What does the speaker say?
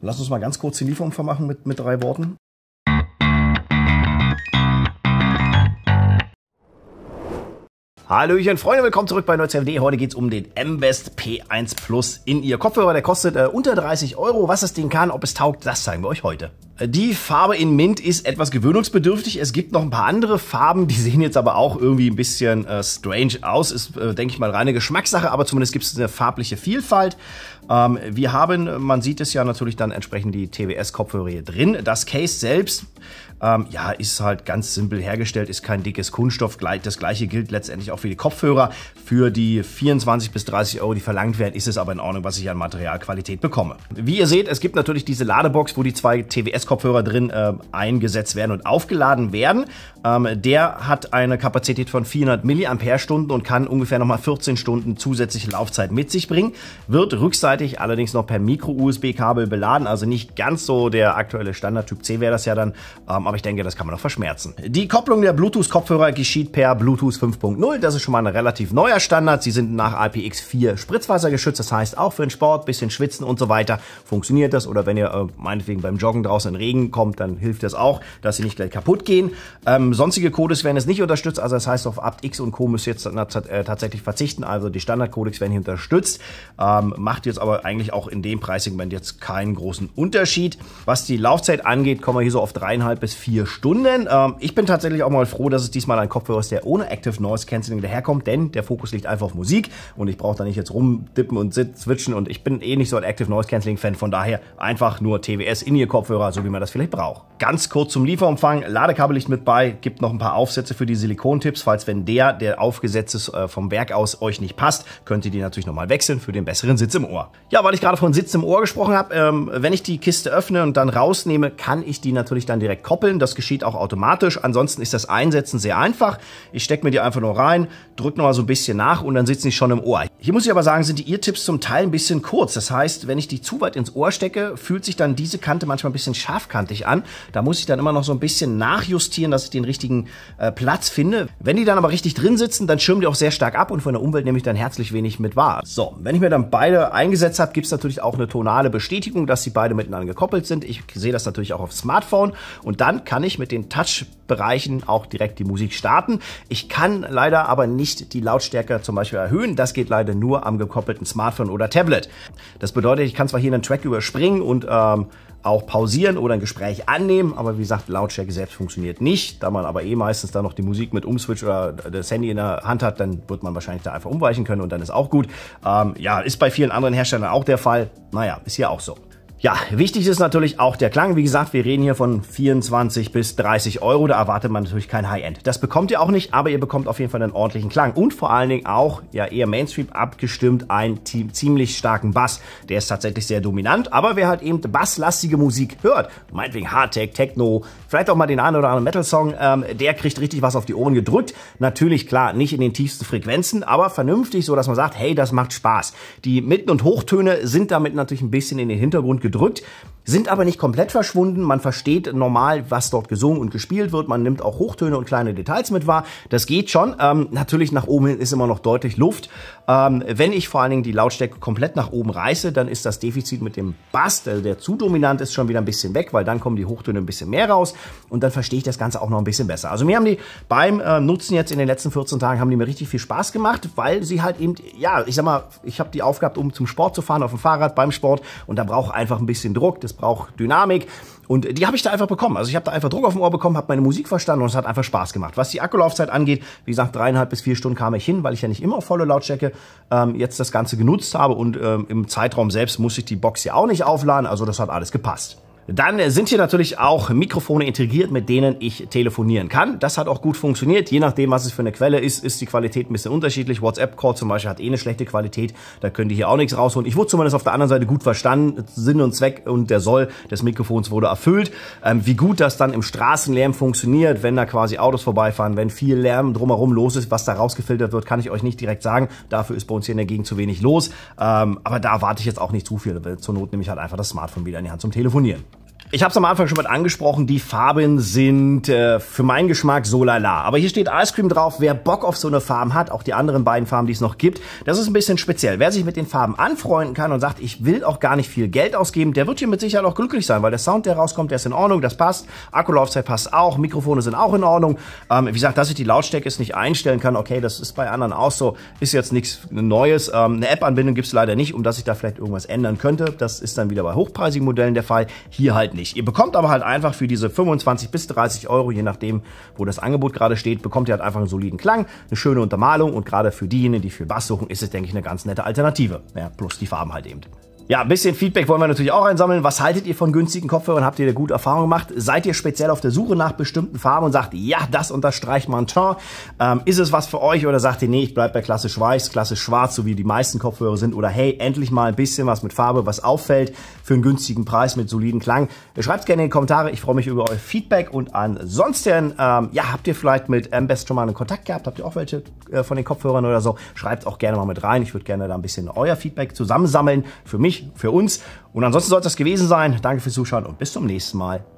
Lass uns mal ganz kurz die Lieferung vermachen mit, mit drei Worten. Hallöchen, Freunde, willkommen zurück bei NeuZMD. Heute geht es um den M-Best P1 Plus in ihr Kopfhörer. Der kostet äh, unter 30 Euro. Was das Ding kann, ob es taugt, das zeigen wir euch heute. Die Farbe in Mint ist etwas gewöhnungsbedürftig. Es gibt noch ein paar andere Farben, die sehen jetzt aber auch irgendwie ein bisschen äh, strange aus. Ist, äh, denke ich mal, reine Geschmackssache, aber zumindest gibt es eine farbliche Vielfalt. Ähm, wir haben, man sieht es ja natürlich dann entsprechend die TWS-Kopfhörer hier drin. Das Case selbst ähm, ja, ist halt ganz simpel hergestellt, ist kein dickes Kunststoff. Das gleiche gilt letztendlich auch für die Kopfhörer. Für die 24 bis 30 Euro, die verlangt werden, ist es aber in Ordnung, was ich an Materialqualität bekomme. Wie ihr seht, es gibt natürlich diese Ladebox, wo die zwei TWS-Kopfhörer drin äh, eingesetzt werden und aufgeladen werden. Ähm, der hat eine Kapazität von 400 mAh und kann ungefähr nochmal 14 Stunden zusätzliche Laufzeit mit sich bringen. Wird rückseitig allerdings noch per Micro-USB-Kabel beladen, also nicht ganz so der aktuelle Standard Typ C wäre das ja dann. Ähm, aber ich denke, das kann man noch verschmerzen. Die Kopplung der Bluetooth-Kopfhörer geschieht per Bluetooth 5.0. Das ist schon mal ein relativ neuer Standard. Sie sind nach IPX4 spritzwassergeschützt. Das heißt, auch für den Sport, bisschen schwitzen und so weiter funktioniert das. Oder wenn ihr äh, meinetwegen beim Joggen draußen in Regen kommt, dann hilft das auch, dass sie nicht gleich kaputt gehen. Ähm, sonstige Codes werden es nicht unterstützt. Also das heißt, auf aptX und Co. müsst ihr jetzt äh, tatsächlich verzichten. Also die standard codex werden hier unterstützt. Ähm, macht jetzt aber eigentlich auch in dem Preissegment jetzt keinen großen Unterschied. Was die Laufzeit angeht, kommen wir hier so auf dreieinhalb bis vier Stunden. Ähm, ich bin tatsächlich auch mal froh, dass es diesmal ein Kopfhörer ist, der ohne Active Noise Cancelling daherkommt, denn der Fokus liegt einfach auf Musik und ich brauche da nicht jetzt rumdippen und switchen und ich bin eh nicht so ein Active Noise Cancelling Fan, von daher einfach nur TWS in ihr Kopfhörer, so wie man das vielleicht braucht. Ganz kurz zum Lieferumfang, Ladekabel liegt mit bei, gibt noch ein paar Aufsätze für die Silikontipps, falls wenn der, der aufgesetzt ist äh, vom Werk aus, euch nicht passt, könnt ihr die natürlich nochmal wechseln für den besseren Sitz im Ohr. Ja, weil ich gerade von Sitz im Ohr gesprochen habe, ähm, wenn ich die Kiste öffne und dann rausnehme, kann ich die natürlich dann direkt koppeln stapeln. Das geschieht auch automatisch. Ansonsten ist das Einsetzen sehr einfach. Ich stecke mir die einfach nur rein, drücke nochmal so ein bisschen nach und dann sitzen die schon im Ohr. Hier muss ich aber sagen, sind die Ear-Tipps zum Teil ein bisschen kurz. Das heißt, wenn ich die zu weit ins Ohr stecke, fühlt sich dann diese Kante manchmal ein bisschen scharfkantig an. Da muss ich dann immer noch so ein bisschen nachjustieren, dass ich den richtigen äh, Platz finde. Wenn die dann aber richtig drin sitzen, dann schirmen die auch sehr stark ab und von der Umwelt nehme ich dann herzlich wenig mit wahr. So, wenn ich mir dann beide eingesetzt habe, gibt's natürlich auch eine tonale Bestätigung, dass sie beide miteinander gekoppelt sind. Ich sehe das natürlich auch auf Smartphone und dann kann ich mit den Touch-Bereichen auch direkt die Musik starten. Ich kann leider aber nicht die Lautstärke zum Beispiel erhöhen. Das geht leider gerade nur am gekoppelten Smartphone oder Tablet. Das bedeutet, ich kann zwar hier einen Track überspringen und ähm, auch pausieren oder ein Gespräch annehmen, aber wie gesagt, Lautstärke selbst funktioniert nicht. Da man aber eh meistens dann noch die Musik mit umswitcht oder das Handy in der Hand hat, dann wird man wahrscheinlich da einfach umweichen können und dann ist auch gut. Ähm, ja, ist bei vielen anderen Herstellern auch der Fall. Naja, ist hier auch so. Ja, wichtig ist natürlich auch der Klang. Wie gesagt, wir reden hier von 24 bis 30 Euro. Da erwartet man natürlich kein High-End. Das bekommt ihr auch nicht, aber ihr bekommt auf jeden Fall einen ordentlichen Klang. Und vor allen Dingen auch, ja eher Mainstream abgestimmt, einen ziemlich starken Bass. Der ist tatsächlich sehr dominant, aber wer halt eben basslastige Musik hört, meinetwegen Hardtech, Techno, vielleicht auch mal den einen oder anderen Metal-Song, ähm, der kriegt richtig was auf die Ohren gedrückt. Natürlich, klar, nicht in den tiefsten Frequenzen, aber vernünftig, so dass man sagt, hey, das macht Spaß. Die Mitten- und Hochtöne sind damit natürlich ein bisschen in den Hintergrund gedrückt sind aber nicht komplett verschwunden. Man versteht normal, was dort gesungen und gespielt wird. Man nimmt auch Hochtöne und kleine Details mit wahr. Das geht schon. Ähm, natürlich nach oben hin ist immer noch deutlich Luft. Ähm, wenn ich vor allen Dingen die Lautstärke komplett nach oben reiße, dann ist das Defizit mit dem Bass, also der zu dominant ist, schon wieder ein bisschen weg, weil dann kommen die Hochtöne ein bisschen mehr raus und dann verstehe ich das Ganze auch noch ein bisschen besser. Also mir haben die beim äh, Nutzen jetzt in den letzten 14 Tagen haben die mir richtig viel Spaß gemacht, weil sie halt eben, ja, ich sag mal, ich habe die Aufgabe, um zum Sport zu fahren auf dem Fahrrad beim Sport und da braucht einfach ein bisschen Druck. Das braucht Dynamik. Und die habe ich da einfach bekommen. Also ich habe da einfach Druck auf dem Ohr bekommen, habe meine Musik verstanden und es hat einfach Spaß gemacht. Was die Akkulaufzeit angeht, wie gesagt, dreieinhalb bis vier Stunden kam ich hin, weil ich ja nicht immer volle Lautstärke ähm, jetzt das Ganze genutzt habe. Und ähm, im Zeitraum selbst muss ich die Box ja auch nicht aufladen. Also das hat alles gepasst. Dann sind hier natürlich auch Mikrofone integriert, mit denen ich telefonieren kann. Das hat auch gut funktioniert. Je nachdem, was es für eine Quelle ist, ist die Qualität ein bisschen unterschiedlich. WhatsApp-Call zum Beispiel hat eh eine schlechte Qualität. Da könnt ihr hier auch nichts rausholen. Ich wurde zumindest auf der anderen Seite gut verstanden. Sinn und Zweck und der Soll des Mikrofons wurde erfüllt. Ähm, wie gut das dann im Straßenlärm funktioniert, wenn da quasi Autos vorbeifahren, wenn viel Lärm drumherum los ist, was da rausgefiltert wird, kann ich euch nicht direkt sagen. Dafür ist bei uns hier in der Gegend zu wenig los. Ähm, aber da warte ich jetzt auch nicht zu viel. Zur Not nehme ich halt einfach das Smartphone wieder in die Hand zum Telefonieren. Ich habe es am Anfang schon mal angesprochen, die Farben sind äh, für meinen Geschmack so lala. Aber hier steht Ice Cream drauf, wer Bock auf so eine Farben hat, auch die anderen beiden Farben, die es noch gibt. Das ist ein bisschen speziell. Wer sich mit den Farben anfreunden kann und sagt, ich will auch gar nicht viel Geld ausgeben, der wird hier mit Sicherheit auch glücklich sein, weil der Sound, der rauskommt, der ist in Ordnung, das passt. Akkulaufzeit passt auch, Mikrofone sind auch in Ordnung. Ähm, wie gesagt, dass ich die Lautstärke jetzt nicht einstellen kann, okay, das ist bei anderen auch so, ist jetzt nichts Neues. Ähm, eine App-Anbindung gibt es leider nicht, um dass ich da vielleicht irgendwas ändern könnte. Das ist dann wieder bei hochpreisigen Modellen der Fall. Hier halt nicht. Ihr bekommt aber halt einfach für diese 25 bis 30 Euro, je nachdem, wo das Angebot gerade steht, bekommt ihr halt einfach einen soliden Klang, eine schöne Untermalung und gerade für diejenigen, die viel Bass suchen, ist es, denke ich, eine ganz nette Alternative. Ja, plus die Farben halt eben. Ja, ein bisschen Feedback wollen wir natürlich auch einsammeln. Was haltet ihr von günstigen Kopfhörern? Habt ihr da gute Erfahrungen gemacht? Seid ihr speziell auf der Suche nach bestimmten Farben und sagt, ja, das unterstreicht mein Ton? Ähm, ist es was für euch oder sagt ihr, nee, ich bleib bei klassisch weiß, klassisch schwarz, so wie die meisten Kopfhörer sind? Oder hey, endlich mal ein bisschen was mit Farbe, was auffällt für einen günstigen Preis mit soliden Klang? Äh, Schreibt gerne in die Kommentare. Ich freue mich über euer Feedback und ansonsten, ähm, ja, habt ihr vielleicht mit Ambest schon mal einen Kontakt gehabt? Habt ihr auch welche äh, von den Kopfhörern oder so? Schreibt auch gerne mal mit rein. Ich würde gerne da ein bisschen euer Feedback zusammensammeln für mich für uns. Und ansonsten soll es das gewesen sein. Danke fürs Zuschauen und bis zum nächsten Mal.